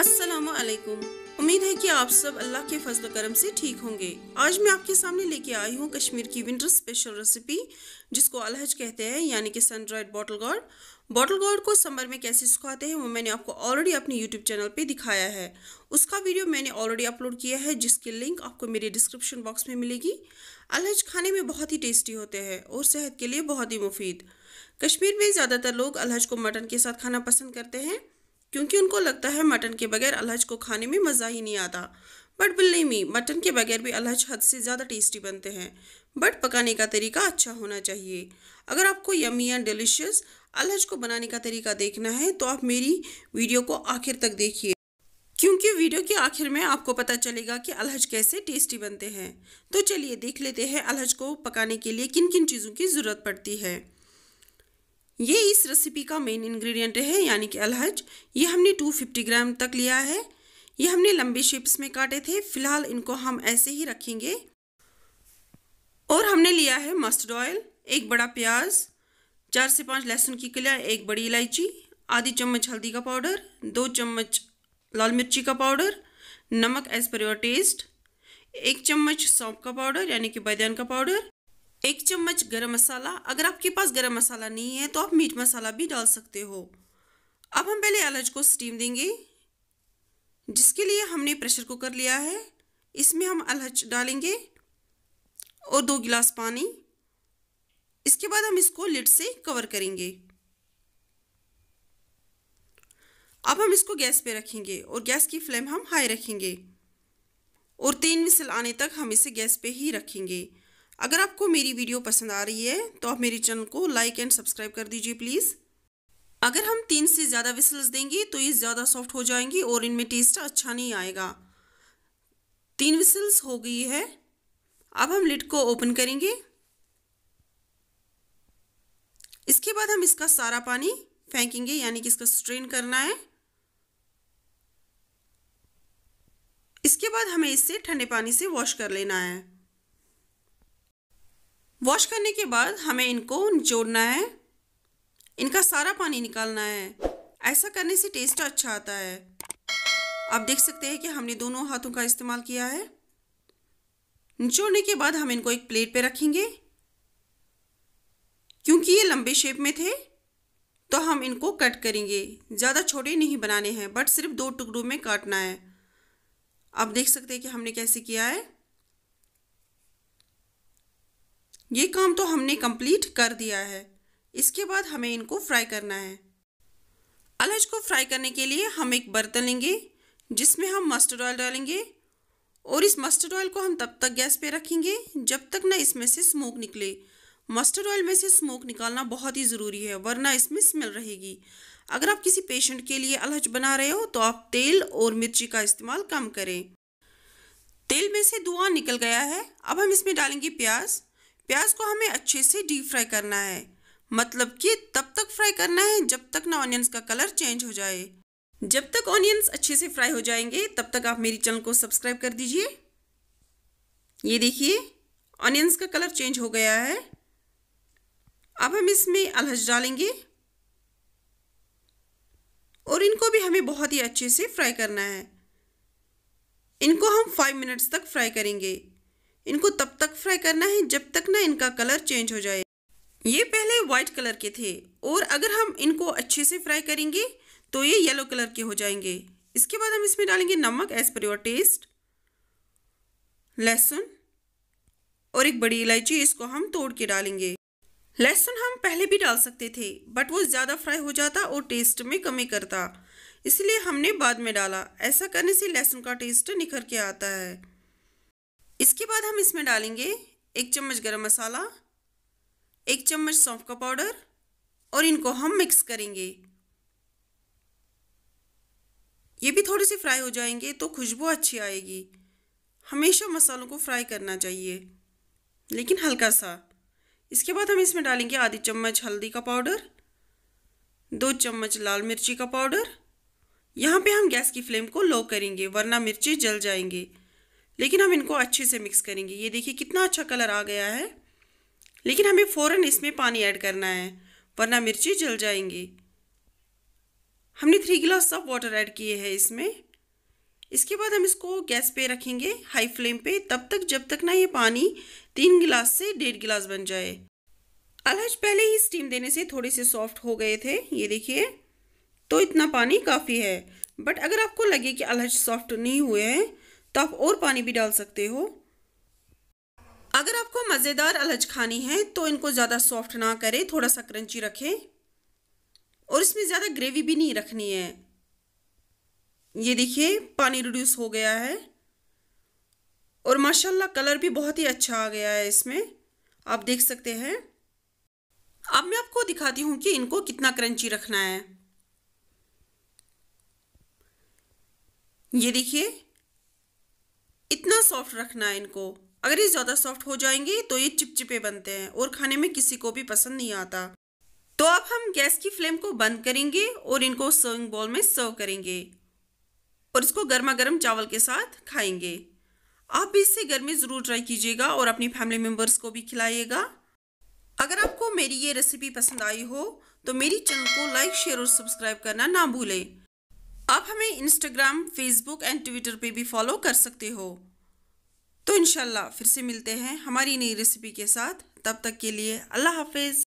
असलकुम उम्मीद है कि आप सब अल्लाह के फजल करम से ठीक होंगे आज मैं आपके सामने लेके आई हूँ कश्मीर की विंटर स्पेशल रेसिपी जिसको अलहज कहते हैं यानी कि sun dried bottle gourd bottle gourd को समर में कैसे सुखाते हैं वो मैंने आपको ऑलरेडी अपने यूट्यूब चैनल पे दिखाया है उसका वीडियो मैंने ऑलरेडी अपलोड किया है जिसकी लिंक आपको मेरे डिस्क्रिप्शन बॉक्स में मिलेगी अलहज खाने में बहुत ही टेस्टी होते हैं और सेहत के लिए बहुत ही मुफीद कश्मीर में ज़्यादातर लोग अलहज को मटन के साथ खाना पसंद करते हैं क्योंकि उनको लगता है मटन के बगैर अलहज को खाने में मज़ा ही नहीं आता बट बिल्ली मी मटन के बगैर भी अलहज हद से ज़्यादा टेस्टी बनते हैं बट पकाने का तरीका अच्छा होना चाहिए अगर आपको यमी एंड डिलिशियस अलहज को बनाने का तरीका देखना है तो आप मेरी वीडियो को आखिर तक देखिए क्योंकि वीडियो के आखिर में आपको पता चलेगा कि अलहज कैसे टेस्टी बनते हैं तो चलिए देख लेते हैं अलहज को पकाने के लिए किन किन चीज़ों की ज़रूरत पड़ती है ये इस रेसिपी का मेन इंग्रेडिएंट है यानी कि अलहज ये हमने 250 ग्राम तक लिया है ये हमने लंबे शेप्स में काटे थे फिलहाल इनको हम ऐसे ही रखेंगे और हमने लिया है मस्टर्ड ऑयल एक बड़ा प्याज चार से पाँच लहसुन की कलिया एक बड़ी इलायची आधी चम्मच हल्दी का पाउडर दो चम्मच लाल मिर्ची का पाउडर नमक एज पर योर टेस्ट एक चम्मच सौंप का पाउडर यानी कि बैदान का पाउडर एक चम्मच गरम मसाला अगर आपके पास गरम मसाला नहीं है तो आप मीट मसाला भी डाल सकते हो अब हम पहले अलज को स्टीम देंगे जिसके लिए हमने प्रेशर कुकर लिया है इसमें हम अलहच डालेंगे और दो गिलास पानी इसके बाद हम इसको लिड से कवर करेंगे अब हम इसको गैस पे रखेंगे और गैस की फ्लेम हम हाई रखेंगे और तीन मिसल आने तक हम इसे गैस पे ही रखेंगे अगर आपको मेरी वीडियो पसंद आ रही है तो आप मेरे चैनल को लाइक एंड सब्सक्राइब कर दीजिए प्लीज़ अगर हम तीन से ज़्यादा विसल्स देंगे तो ये ज़्यादा सॉफ्ट हो जाएंगी और इनमें टेस्ट अच्छा नहीं आएगा तीन विसल्स हो गई है अब हम लिड को ओपन करेंगे इसके बाद हम इसका सारा पानी फेंकेंगे यानी कि इसका स्ट्रेन करना है इसके बाद हमें इसे ठंडे पानी से वॉश कर लेना है वॉश करने के बाद हमें इनको निचोड़ना है इनका सारा पानी निकालना है ऐसा करने से टेस्ट अच्छा आता है आप देख सकते हैं कि हमने दोनों हाथों का इस्तेमाल किया है निचोड़ने के बाद हम इनको एक प्लेट पे रखेंगे क्योंकि ये लंबे शेप में थे तो हम इनको कट करेंगे ज़्यादा छोटे नहीं बनाने हैं बट सिर्फ दो टुकड़ों में काटना है आप देख सकते हैं कि हमने कैसे किया है ये काम तो हमने कंप्लीट कर दिया है इसके बाद हमें इनको फ्राई करना है अलज को फ्राई करने के लिए हम एक बर्तन लेंगे जिसमें हम मस्टर्ड ऑयल डालेंगे और इस मस्टर्ड ऑयल को हम तब तक गैस पे रखेंगे जब तक ना इसमें से स्मोक निकले मस्टर्ड ऑयल में से स्मोक निकालना बहुत ही ज़रूरी है वरना इसमें स्मेल रहेगी अगर आप किसी पेशेंट के लिए अलहज बना रहे हो तो आप तेल और मिर्ची का इस्तेमाल कम करें तेल में से धुआं निकल गया है अब हम इसमें डालेंगे प्याज प्याज को हमें अच्छे से डीप फ्राई करना है मतलब कि तब तक फ्राई करना है जब तक ना ऑनियंस का कलर चेंज हो जाए जब तक ऑनियंस अच्छे से फ्राई हो जाएंगे तब तक आप मेरी चैनल को सब्सक्राइब कर दीजिए ये देखिए ऑनियंस का कलर चेंज हो गया है अब हम इसमें अलहज डालेंगे और इनको भी हमें बहुत ही अच्छे से फ्राई करना है इनको हम फाइव मिनट्स तक फ्राई करेंगे इनको तब तक फ्राई करना है जब तक ना इनका कलर चेंज हो जाए ये पहले वाइट कलर के थे और अगर हम इनको अच्छे से फ्राई करेंगे तो ये येलो कलर के हो जाएंगे इसके बाद हम इसमें डालेंगे नमक एज पर योर टेस्ट लहसुन और एक बड़ी इलायची इसको हम तोड़ के डालेंगे लहसुन हम पहले भी डाल सकते थे बट वो ज़्यादा फ्राई हो जाता और टेस्ट में कमी करता इसलिए हमने बाद में डाला ऐसा करने से लहसुन का टेस्ट निखर के आता है इसके बाद हम इसमें डालेंगे एक चम्मच गरम मसाला एक चम्मच सौंफ का पाउडर और इनको हम मिक्स करेंगे ये भी थोड़े से फ्राई हो जाएंगे तो खुशबू अच्छी आएगी हमेशा मसालों को फ्राई करना चाहिए लेकिन हल्का सा इसके बाद हम इसमें डालेंगे आधी चम्मच हल्दी का पाउडर दो चम्मच लाल मिर्ची का पाउडर यहाँ पे हम गैस की फ्लेम को लो करेंगे वरना मिर्ची जल जाएंगे लेकिन हम इनको अच्छे से मिक्स करेंगे ये देखिए कितना अच्छा कलर आ गया है लेकिन हमें फ़ौरन इसमें पानी ऐड करना है वरना मिर्ची जल जाएंगी हमने थ्री गिलास सब वाटर ऐड किए हैं इसमें इसके बाद हम इसको गैस पे रखेंगे हाई फ्लेम पे तब तक जब तक ना ये पानी तीन गिलास से डेढ़ गिलास बन जाए अलहज पहले ही स्टीम देने से थोड़े से सॉफ्ट हो गए थे ये देखिए तो इतना पानी काफ़ी है बट अगर आपको लगे कि अलहज सॉफ्ट नहीं हुए हैं तो आप और पानी भी डाल सकते हो अगर आपको मज़ेदार अलच खानी है तो इनको ज़्यादा सॉफ्ट ना करें थोड़ा सा क्रंची रखें और इसमें ज़्यादा ग्रेवी भी नहीं रखनी है ये देखिए पानी रिड्यूस हो गया है और माशाल्लाह कलर भी बहुत ही अच्छा आ गया है इसमें आप देख सकते हैं अब मैं आपको दिखाती हूँ कि इनको कितना क्रंची रखना है ये देखिए सॉफ्ट रखना है इनको अगर ये ज़्यादा सॉफ्ट हो जाएंगे तो ये चिपचिपे बनते हैं और खाने में किसी को भी पसंद नहीं आता तो अब हम गैस की फ्लेम को बंद करेंगे और इनको सर्विंग बॉल में सर्व करेंगे और इसको गर्मा गर्म चावल के साथ खाएंगे आप भी इसे घर में ज़रूर ट्राई कीजिएगा और अपनी फैमिली मेम्बर्स को भी खिलाइएगा अगर आपको मेरी ये रेसिपी पसंद आई हो तो मेरी चैनल को लाइक शेयर और सब्सक्राइब करना ना भूलें आप हमें इंस्टाग्राम फेसबुक एंड ट्विटर पे भी फॉलो कर सकते हो तो इनशाला फिर से मिलते हैं हमारी नई रेसिपी के साथ तब तक के लिए अल्लाह हाफिज़